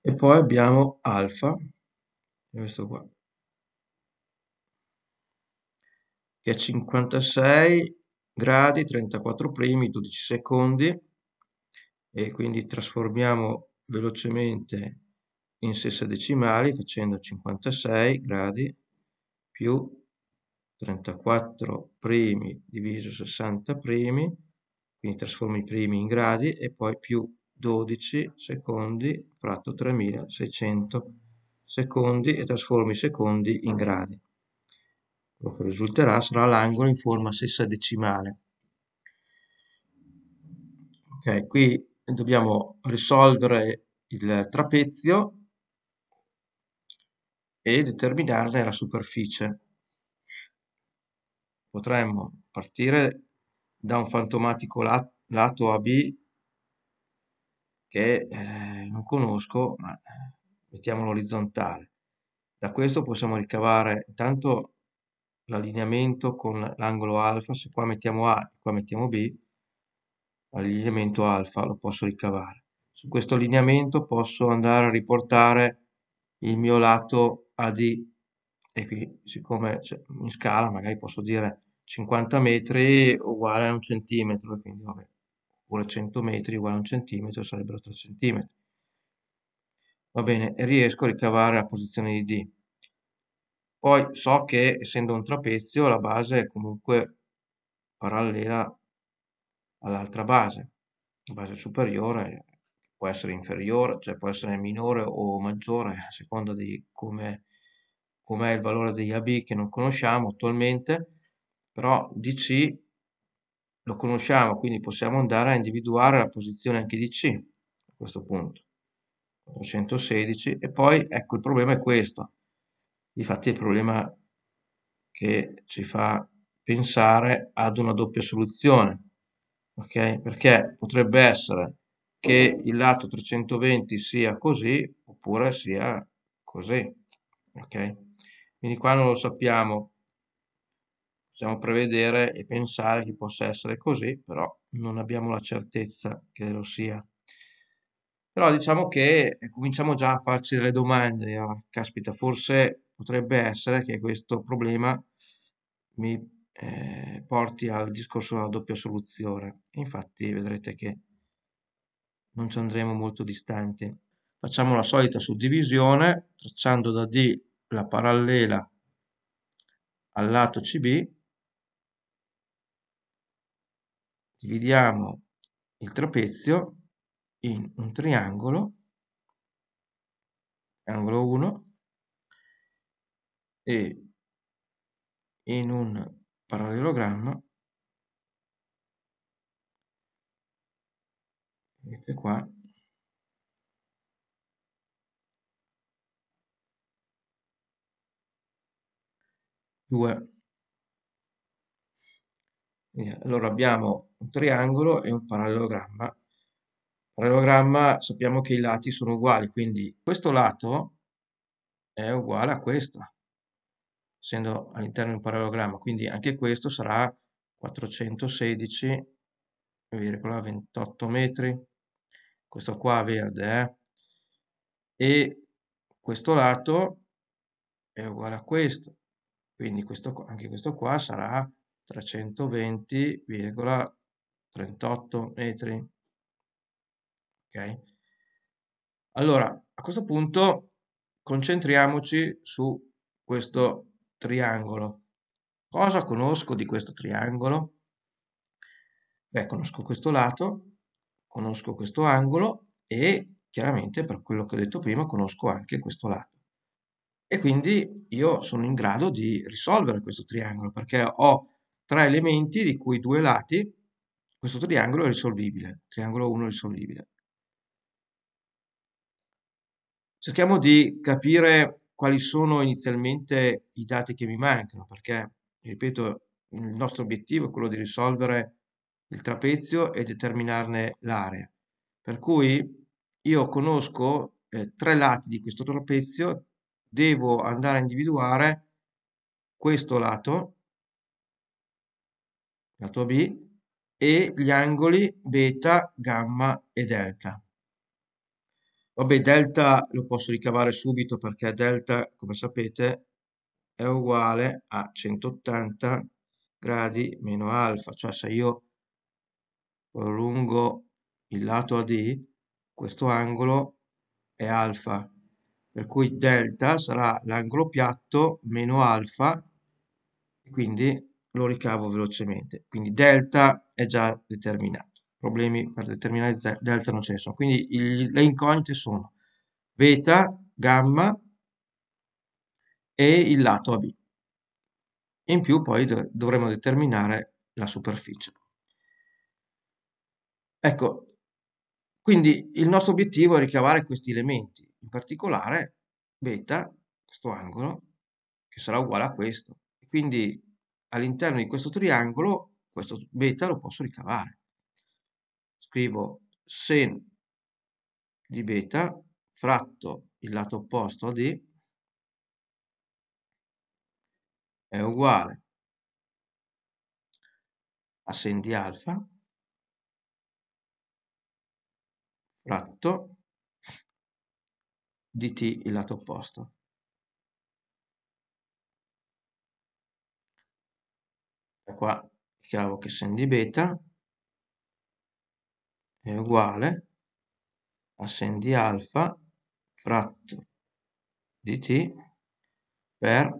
e poi abbiamo alfa, questo qua, che è 56 gradi, 34 primi, 12 secondi, e quindi trasformiamo velocemente in sessa decimali facendo 56 gradi più 34 primi diviso 60 primi, quindi trasformo i primi in gradi e poi più 12 secondi fratto 3600 secondi e trasformo i secondi in gradi. Quello che risulterà sarà l'angolo in forma sessadecimale. Ok, qui dobbiamo risolvere il trapezio e determinarne la superficie. Potremmo partire da un fantomatico lato AB che eh, non conosco, ma eh, mettiamolo orizzontale. Da questo possiamo ricavare intanto l'allineamento con l'angolo alfa, se qua mettiamo A e qua mettiamo B, l'allineamento alfa lo posso ricavare. Su questo allineamento posso andare a riportare il mio lato AD e qui siccome in scala magari posso dire 50 metri uguale a un centimetro, quindi vabbè, oppure 100 metri uguale a un centimetro sarebbero 3 centimetri. Va bene, e riesco a ricavare la posizione di D. Poi so che essendo un trapezio la base è comunque parallela all'altra base, la base superiore può essere inferiore, cioè può essere minore o maggiore a seconda di come com'è il valore degli AB che non conosciamo attualmente, però DC lo conosciamo, quindi possiamo andare a individuare la posizione anche di C a questo punto. 416 e poi ecco il problema è questo. Difatti il problema che ci fa pensare ad una doppia soluzione, ok? Perché potrebbe essere che il lato 320 sia così oppure sia così, ok? Quindi qua non lo sappiamo possiamo prevedere e pensare che possa essere così, però non abbiamo la certezza che lo sia. Però diciamo che eh, cominciamo già a farci delle domande, ah, caspita, forse potrebbe essere che questo problema mi eh, porti al discorso della doppia soluzione. Infatti vedrete che non ci andremo molto distanti. Facciamo la solita suddivisione, tracciando da D la parallela al lato CB dividiamo il trapezio in un triangolo, triangolo 1, e in un parallelogramma, vedete qua, due quindi, allora abbiamo un triangolo e un parallelogramma. Parallelogramma sappiamo che i lati sono uguali, quindi questo lato è uguale a questo, essendo all'interno di un parallelogramma, quindi anche questo sarà 416,28 metri. Questo qua verde eh? e questo lato è uguale a questo, quindi questo anche questo qua sarà 320,38 metri. Ok? Allora, a questo punto concentriamoci su questo triangolo. Cosa conosco di questo triangolo? Beh, conosco questo lato, conosco questo angolo e chiaramente per quello che ho detto prima conosco anche questo lato. E quindi io sono in grado di risolvere questo triangolo perché ho tre elementi di cui due lati, questo triangolo è risolvibile, triangolo 1 è risolvibile. Cerchiamo di capire quali sono inizialmente i dati che mi mancano, perché, ripeto, il nostro obiettivo è quello di risolvere il trapezio e determinarne l'area. Per cui io conosco eh, tre lati di questo trapezio, devo andare a individuare questo lato lato B, e gli angoli beta, gamma e delta. Vabbè, delta lo posso ricavare subito perché delta, come sapete, è uguale a 180 gradi meno alfa, cioè se io prolungo il lato AD, questo angolo è alfa, per cui delta sarà l'angolo piatto meno alfa, quindi lo ricavo velocemente. Quindi delta è già determinato. Problemi per determinare delta non ce ne sono. Quindi il, le incognite sono beta, gamma e il lato AB. In più poi dovremo determinare la superficie. Ecco, quindi il nostro obiettivo è ricavare questi elementi, in particolare beta, questo angolo, che sarà uguale a questo. Quindi all'interno di questo triangolo questo beta lo posso ricavare. Scrivo sen di beta fratto il lato opposto a D è uguale a sen di alfa fratto di T il lato opposto. e qua chiavo che sen di beta è uguale a sen di alfa fratto di t per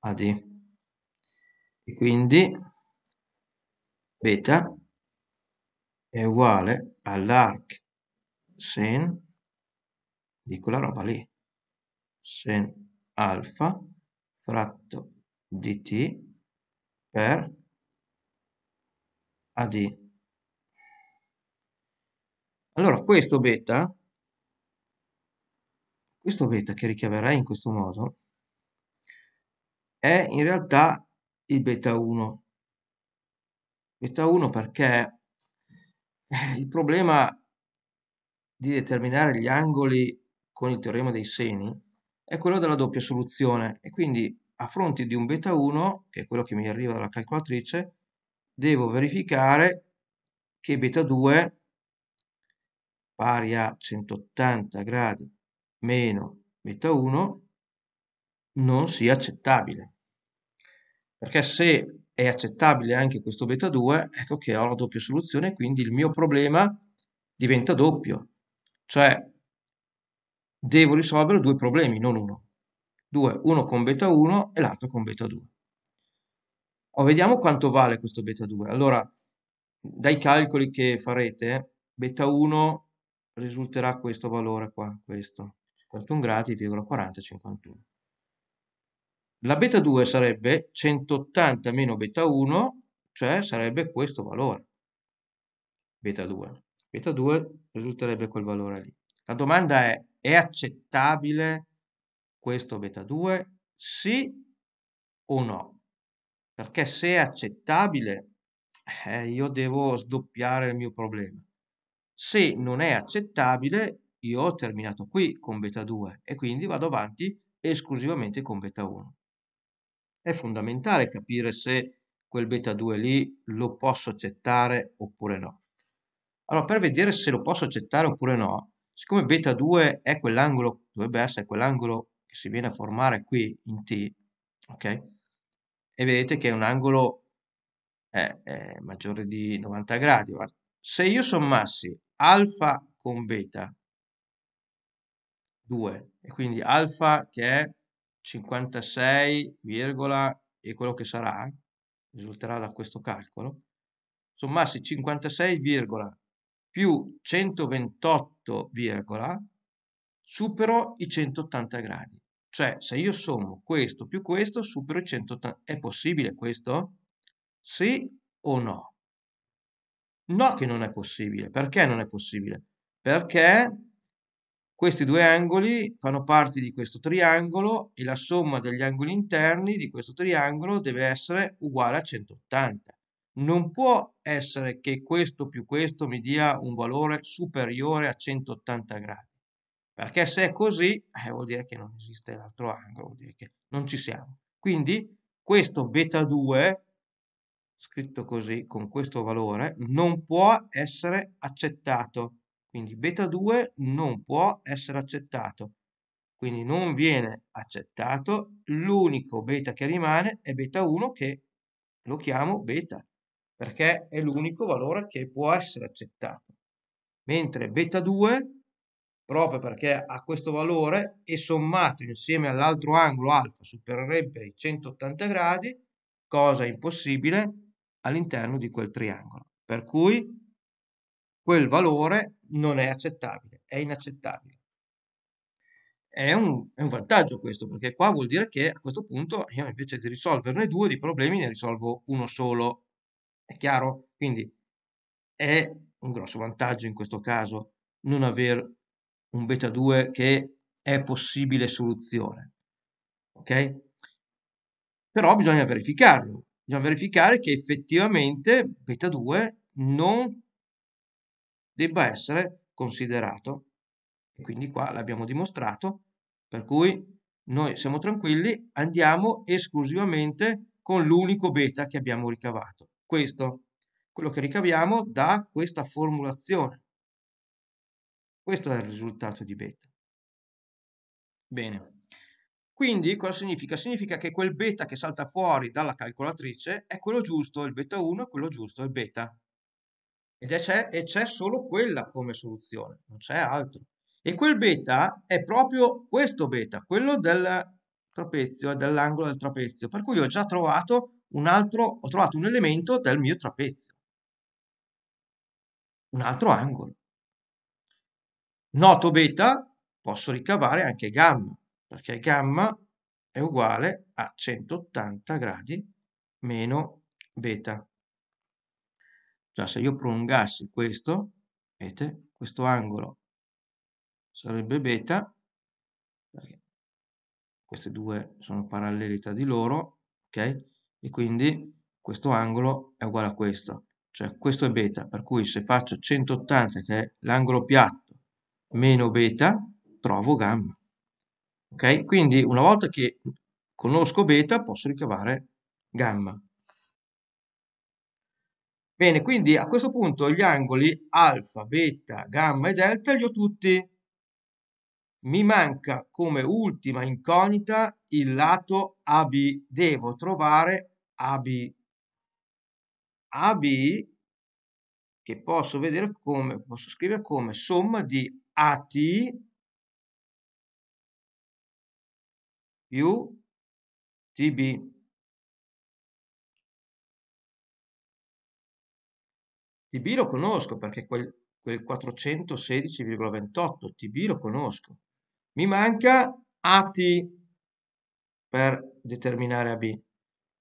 ad e quindi beta è uguale all'arc sen di quella roba lì sen alfa fratto di t per AD. Allora questo beta, questo beta che richiamerei in questo modo, è in realtà il beta 1. Beta 1 perché eh, il problema di determinare gli angoli con il teorema dei seni è quello della doppia soluzione e quindi a fronte di un beta 1, che è quello che mi arriva dalla calcolatrice, devo verificare che beta 2 pari a 180 gradi meno beta 1 non sia accettabile. Perché se è accettabile anche questo beta 2, ecco che ho la doppia soluzione, quindi il mio problema diventa doppio. Cioè, devo risolvere due problemi, non uno. 2, uno con beta 1 e l'altro con beta 2. Oh, vediamo quanto vale questo beta 2. Allora, dai calcoli che farete, beta 1 risulterà questo valore qua, questo, 51 gradi, 40, 51. La beta 2 sarebbe 180 meno beta 1, cioè sarebbe questo valore, beta 2. Beta 2 risulterebbe quel valore lì. La domanda è, è accettabile questo beta 2 sì o no? Perché se è accettabile, eh, io devo sdoppiare il mio problema. Se non è accettabile, io ho terminato qui con beta 2 e quindi vado avanti esclusivamente con beta 1. È fondamentale capire se quel beta 2 lì lo posso accettare oppure no. Allora, per vedere se lo posso accettare oppure no, siccome beta 2 è quell'angolo, dovrebbe essere quell'angolo che si viene a formare qui in T, ok? E vedete che è un angolo eh, eh, maggiore di 90 gradi. Ma se io sommassi alfa con beta, 2, e quindi alfa che è 56, e quello che sarà, risulterà da questo calcolo, sommassi 56, più 128, supero i 180 gradi. Cioè, se io sommo questo più questo, supero i 180. È possibile questo? Sì o no? No che non è possibile. Perché non è possibile? Perché questi due angoli fanno parte di questo triangolo e la somma degli angoli interni di questo triangolo deve essere uguale a 180. Non può essere che questo più questo mi dia un valore superiore a 180 gradi. Perché se è così, eh, vuol dire che non esiste l'altro angolo, vuol dire che non ci siamo. Quindi questo beta 2, scritto così, con questo valore, non può essere accettato. Quindi beta 2 non può essere accettato. Quindi non viene accettato, l'unico beta che rimane è beta 1 che lo chiamo beta, perché è l'unico valore che può essere accettato. Mentre beta 2 proprio perché ha questo valore e sommato insieme all'altro angolo alfa supererebbe i 180 gradi, cosa impossibile all'interno di quel triangolo. Per cui quel valore non è accettabile, è inaccettabile. È un, è un, vantaggio questo, perché qua vuol dire che a questo punto io invece di risolverne due di problemi ne risolvo uno solo. È chiaro? Quindi è un grosso vantaggio in questo caso non aver un beta 2 che è possibile soluzione. Ok? Però bisogna verificarlo, bisogna verificare che effettivamente beta 2 non debba essere considerato. quindi qua l'abbiamo dimostrato, per cui noi siamo tranquilli, andiamo esclusivamente con l'unico beta che abbiamo ricavato. Questo, quello che ricaviamo da questa formulazione. Questo è il risultato di beta. Bene. Quindi cosa significa? Significa che quel beta che salta fuori dalla calcolatrice è quello giusto, il beta 1 è quello giusto, il beta. Ed c'è solo quella come soluzione, non c'è altro. E quel beta è proprio questo beta, quello del trapezio, dell'angolo del trapezio. Per cui ho già trovato un altro, ho trovato un elemento del mio trapezio. Un altro angolo noto beta, posso ricavare anche gamma, perché gamma è uguale a 180 gradi meno beta. Cioè se io prolungassi questo, vedete, questo angolo sarebbe beta, queste due sono paralleli tra di loro, ok? E quindi questo angolo è uguale a questo, cioè questo è beta, per cui se faccio 180, che è l'angolo piatto, meno beta, trovo gamma. Ok? Quindi una volta che conosco beta posso ricavare gamma. Bene, quindi a questo punto gli angoli alfa, beta, gamma e delta li ho tutti. Mi manca come ultima incognita il lato AB. Devo trovare AB. AB che posso vedere come, posso scrivere come somma di AT più TB. TB lo conosco perché quel, quel 416,28 TB lo conosco. Mi manca AT per determinare AB,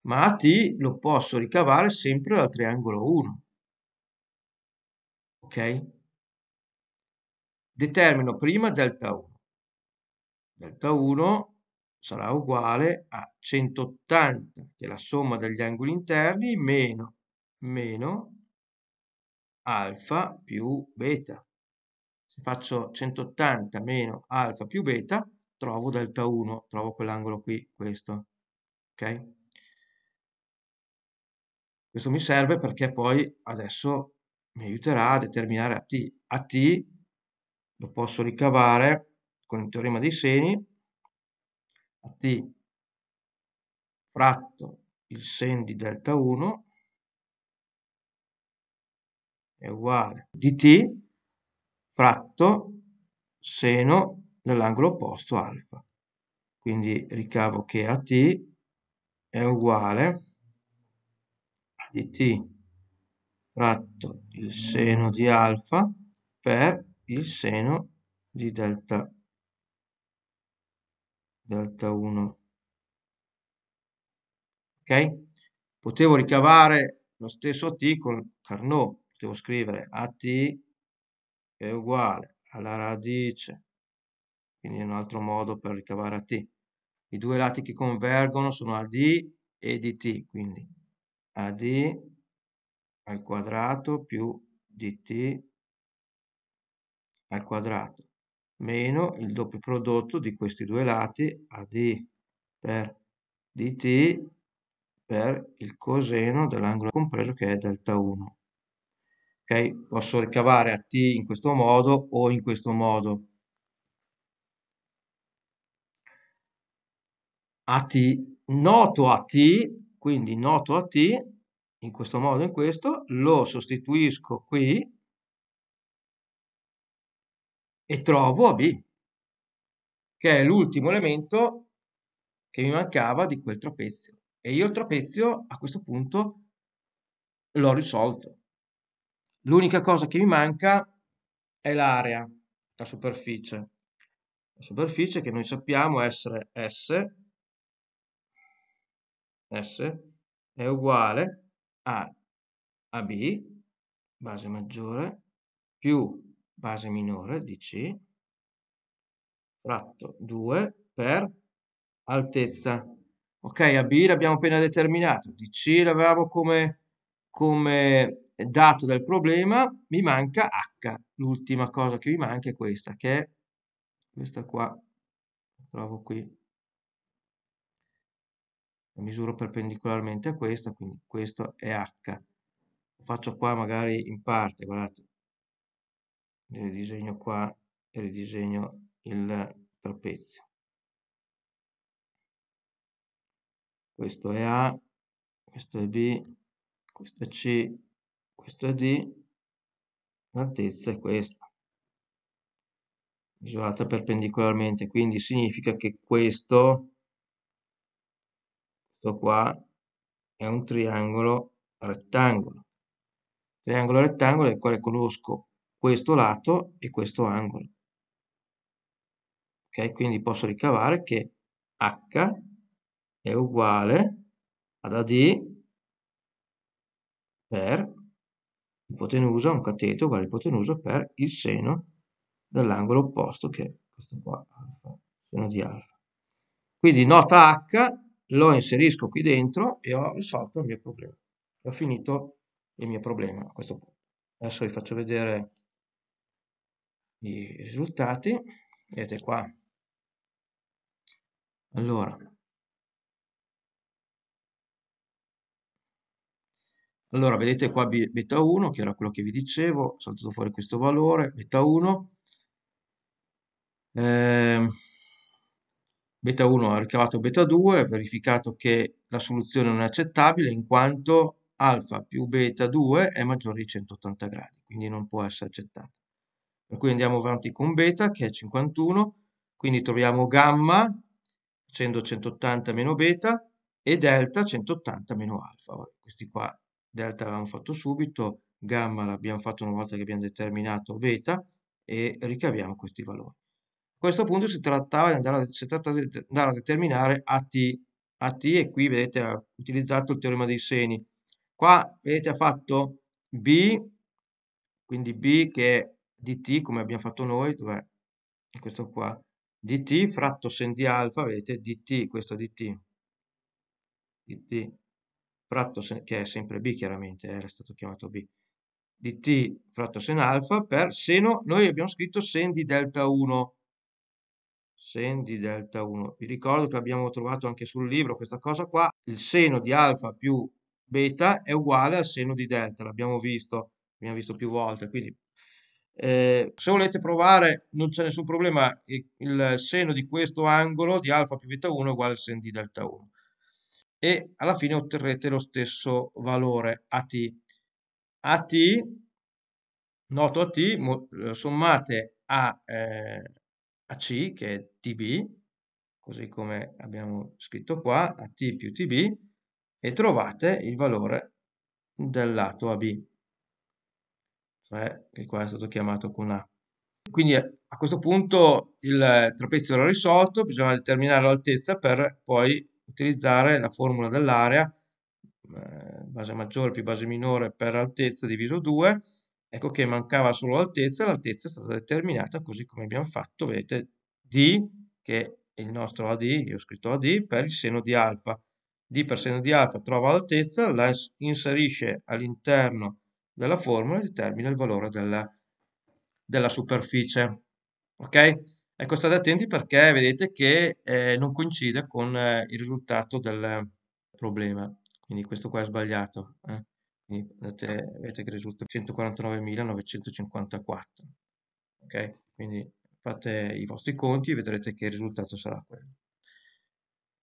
ma AT lo posso ricavare sempre dal triangolo 1. Ok? determino prima delta 1. Delta 1 sarà uguale a 180, che è la somma degli angoli interni, meno, meno alfa più beta. Se faccio 180 meno alfa più beta, trovo delta 1, trovo quell'angolo qui, questo. Ok? Questo mi serve perché poi adesso mi aiuterà a determinare A t lo posso ricavare con il teorema dei seni a t fratto il sen di delta 1 è uguale t fratto seno dell'angolo opposto alfa. Quindi ricavo che a t è uguale a dt fratto il seno di alfa per il seno di delta, delta 1. Ok? Potevo ricavare lo stesso T con Carnot, potevo scrivere AT è uguale alla radice, quindi è un altro modo per ricavare AT. I due lati che convergono sono AD e DT, quindi AD al quadrato più DT al quadrato meno il doppio prodotto di questi due lati AD per dt per il coseno dell'angolo compreso che è delta 1. Ok, posso ricavare a t in questo modo o in questo modo. A t, noto a t, quindi noto a t, in questo modo e in questo, lo sostituisco qui e trovo AB, che è l'ultimo elemento che mi mancava di quel trapezio. E io il trapezio a questo punto l'ho risolto. L'unica cosa che mi manca è l'area, la superficie. La superficie che noi sappiamo essere S, S è uguale a AB, base maggiore, più base minore di C fratto 2 per altezza. Ok, a B l'abbiamo appena determinato, di C l'avevamo come, come dato del problema, mi manca H. L'ultima cosa che mi manca è questa, che è questa qua, trovo qui. La misuro perpendicolarmente a questa, quindi questo è H. Lo faccio qua magari in parte, guardate, ridisegno qua e ridisegno il trapezio questo è A questo è B questo è C questo è D l'altezza è questa misurata perpendicolarmente quindi significa che questo questo qua è un triangolo rettangolo triangolo rettangolo è il quale conosco questo lato e questo angolo. Ok, quindi posso ricavare che H è uguale ad AD per ipotenusa, un cateto uguale ipotenusa per il seno dell'angolo opposto, che è questo qua, alfa, seno di alfa. Quindi nota H lo inserisco qui dentro e ho risolto il mio problema. Ho finito il mio problema a questo punto. Adesso vi faccio vedere i risultati vedete qua allora allora vedete qua beta 1 che era quello che vi dicevo ho saltato fuori questo valore beta 1 eh, beta 1 ha ricavato beta 2 ha verificato che la soluzione non è accettabile in quanto alfa più beta 2 è maggiore di 180 gradi quindi non può essere accettata per cui andiamo avanti con beta che è 51, quindi troviamo gamma facendo 180 meno beta e delta 180 meno alfa. Questi qua delta l'abbiamo fatto subito, gamma l'abbiamo fatto una volta che abbiamo determinato beta e ricaviamo questi valori. A questo punto si trattava di andare a, tratta di andare a determinare AT, AT e qui vedete ha utilizzato il teorema dei seni. Qua vedete ha fatto B, quindi B che è dt come abbiamo fatto noi, dov'è? questo qua, dt fratto sen di alfa, vedete, dt, questo dt, dt fratto sen, che è sempre b chiaramente, eh, era stato chiamato b, dt fratto sen alfa per seno, noi abbiamo scritto sen di delta 1, sen di delta 1. Vi ricordo che abbiamo trovato anche sul libro questa cosa qua, il seno di alfa più beta è uguale al seno di delta, l'abbiamo visto, l'abbiamo visto più volte, quindi eh, se volete provare non c'è nessun problema, il seno di questo angolo di alfa più beta 1 è uguale al seno di delta 1 e alla fine otterrete lo stesso valore AT. AT, noto AT, eh, sommate a, eh, a C che è TB, così come abbiamo scritto qua, AT più TB, e trovate il valore del lato AB. 3, che qua è stato chiamato con A. Quindi eh, a questo punto il eh, trapezio era risolto, bisogna determinare l'altezza per poi utilizzare la formula dell'area, eh, base maggiore più base minore per altezza diviso 2, ecco che mancava solo l'altezza, l'altezza è stata determinata così come abbiamo fatto, vedete, D, che è il nostro AD, io ho scritto AD, per il seno di alfa. D per seno di alfa trova l'altezza, la inserisce all'interno della formula determina il valore della, della superficie. Ok? Ecco, state attenti perché vedete che eh, non coincide con eh, il risultato del problema. Quindi questo qua è sbagliato. Eh? Quindi vedete, vedete, che risulta 149.954. Ok? Quindi fate i vostri conti e vedrete che il risultato sarà quello.